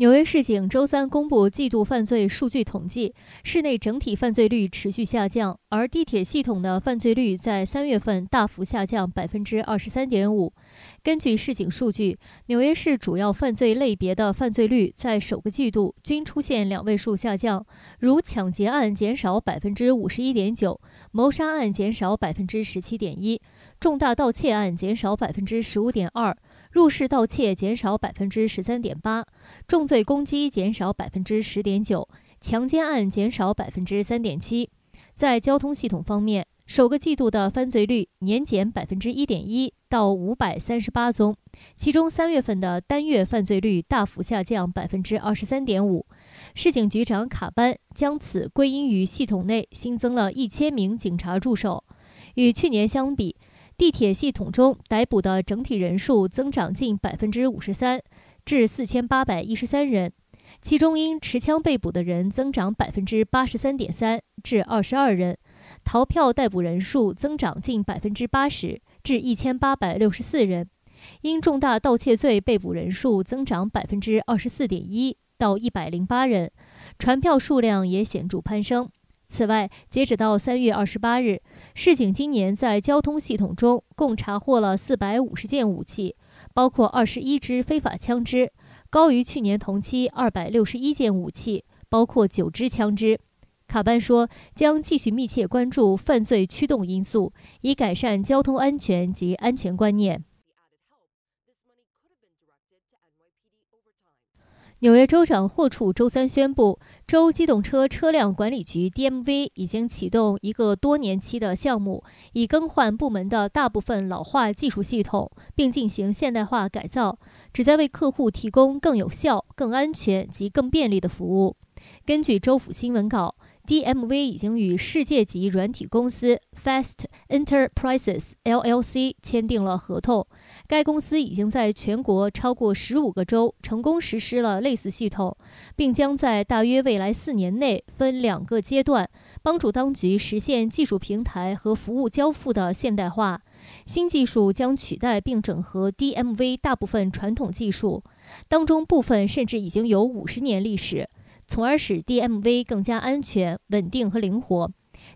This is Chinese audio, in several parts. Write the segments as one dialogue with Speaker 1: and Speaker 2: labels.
Speaker 1: 纽约市警周三公布季度犯罪数据统计，市内整体犯罪率持续下降，而地铁系统的犯罪率在三月份大幅下降百分之二十三点五。根据市警数据，纽约市主要犯罪类别的犯罪率在首个季度均出现两位数下降，如抢劫案减少百分之五十一点九，谋杀案减少百分之十七点一，重大盗窃案减少百分之十五点二。入室盗窃减少百分之十三点八，重罪攻击减少百分之十点九，强奸案减少百分之三点七。在交通系统方面，首个季度的犯罪率年减百分之一点一，到五百三十八宗，其中三月份的单月犯罪率大幅下降百分之二十三点五。市警局长卡班将此归因于系统内新增了一千名警察助手，与去年相比。地铁系统中逮捕的整体人数增长近百分之五十三，至四千八百一十三人，其中因持枪被捕的人增长百分之八十三点三，至二十二人；逃票逮捕人数增长近百分之八十，至一千八百六十四人；因重大盗窃罪被捕人数增长百分之二十四点一，到一百零八人；传票数量也显著攀升。此外，截止到三月二十八日，市警今年在交通系统中共查获了四百五十件武器，包括二十一支非法枪支，高于去年同期二百六十一件武器，包括九支枪支。卡班说，将继续密切关注犯罪驱动因素，以改善交通安全及安全观念。纽约州长霍楚周三宣布，州机动车车辆管理局 （DMV） 已经启动一个多年期的项目，以更换部门的大部分老化技术系统，并进行现代化改造，旨在为客户提供更有效、更安全及更便利的服务。根据州府新闻稿。DMV 已经与世界级软体公司 Fast Enterprises LLC 签订了合同。该公司已经在全国超过十五个州成功实施了类似系统，并将在大约未来四年内分两个阶段帮助当局实现技术平台和服务交付的现代化。新技术将取代并整合 DMV 大部分传统技术，当中部分甚至已经有五十年历史。从而使 DMV 更加安全、稳定和灵活。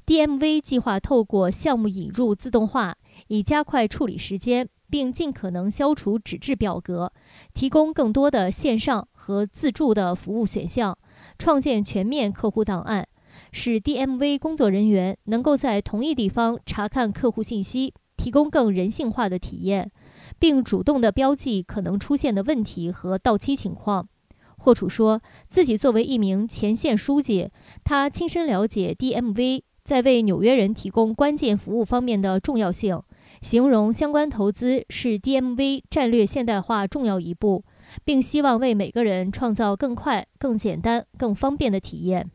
Speaker 1: DMV 计划透过项目引入自动化，以加快处理时间，并尽可能消除纸质表格，提供更多的线上和自助的服务选项，创建全面客户档案，使 DMV 工作人员能够在同一地方查看客户信息，提供更人性化的体验，并主动地标记可能出现的问题和到期情况。霍楚说自己作为一名前线书记，他亲身了解 DMV 在为纽约人提供关键服务方面的重要性，形容相关投资是 DMV 战略现代化重要一步，并希望为每个人创造更快、更简单、更方便的体验。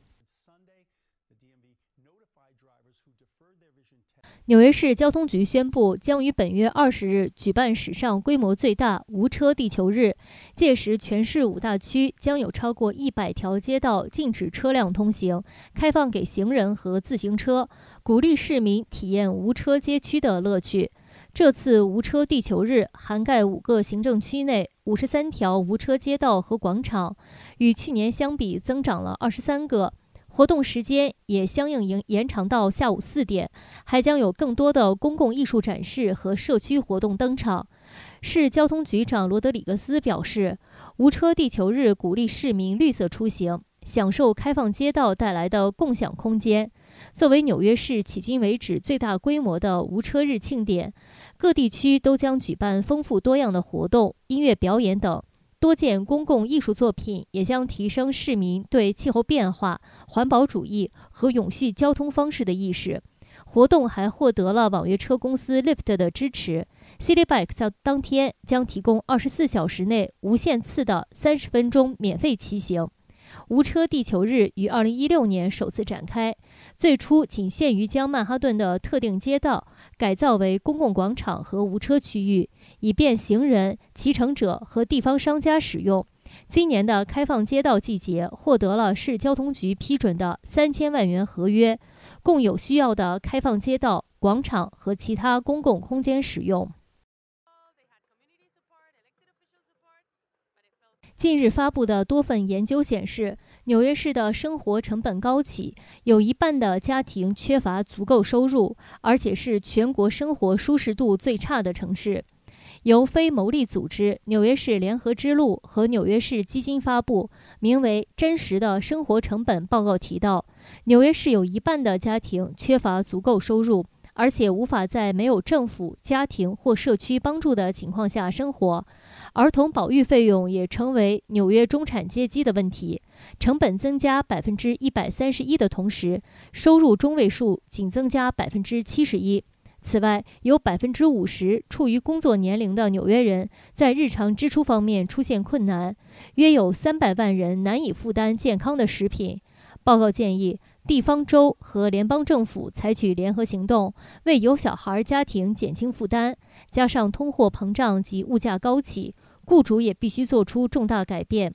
Speaker 1: 纽约市交通局宣布，将于本月二十日举办史上规模最大无车地球日。届时，全市五大区将有超过一百条街道禁止车辆通行，开放给行人和自行车，鼓励市民体验无车街区的乐趣。这次无车地球日涵盖五个行政区内五十三条无车街道和广场，与去年相比增长了二十三个。活动时间也相应延延长到下午四点，还将有更多的公共艺术展示和社区活动登场。市交通局长罗德里格斯表示，无车地球日鼓励市民绿色出行，享受开放街道带来的共享空间。作为纽约市迄今为止最大规模的无车日庆典，各地区都将举办丰富多样的活动、音乐表演等。多件公共艺术作品也将提升市民对气候变化、环保主义和永续交通方式的意识。活动还获得了网约车公司 l i f t 的支持。City Bike 在当天将提供二十四小时内无限次的三十分钟免费骑行。无车地球日于二零一六年首次展开。最初仅限于将曼哈顿的特定街道改造为公共广场和无车区域，以便行人、骑乘者和地方商家使用。今年的开放街道季节获得了市交通局批准的三千万元合约，共有需要的开放街道、广场和其他公共空间使用。近日发布的多份研究显示。纽约市的生活成本高企，有一半的家庭缺乏足够收入，而且是全国生活舒适度最差的城市。由非牟利组织纽约市联合之路和纽约市基金发布名为《真实的生活成本》报告提到，纽约市有一半的家庭缺乏足够收入，而且无法在没有政府、家庭或社区帮助的情况下生活。儿童保育费用也成为纽约中产阶级的问题，成本增加百分之一百三十一的同时，收入中位数仅增加百分之七十一。此外，有百分之五十处于工作年龄的纽约人在日常支出方面出现困难，约有三百万人难以负担健康的食品。报告建议地方州和联邦政府采取联合行动，为有小孩家庭减轻负担。加上通货膨胀及物价高企。雇主也必须做出重大改变。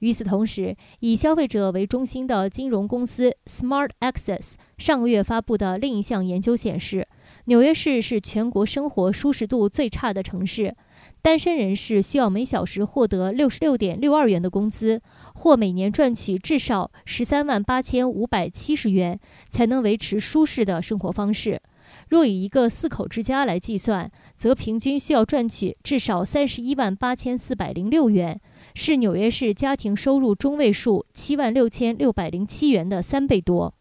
Speaker 1: 与此同时，以消费者为中心的金融公司 Smart Access 上个月发布的另一项研究显示，纽约市是全国生活舒适度最差的城市。单身人士需要每小时获得六十六点六二元的工资，或每年赚取至少十三万八千五百七十元，才能维持舒适的生活方式。若以一个四口之家来计算，则平均需要赚取至少三十一万八千四百零六元，是纽约市家庭收入中位数七万六千六百零七元的三倍多。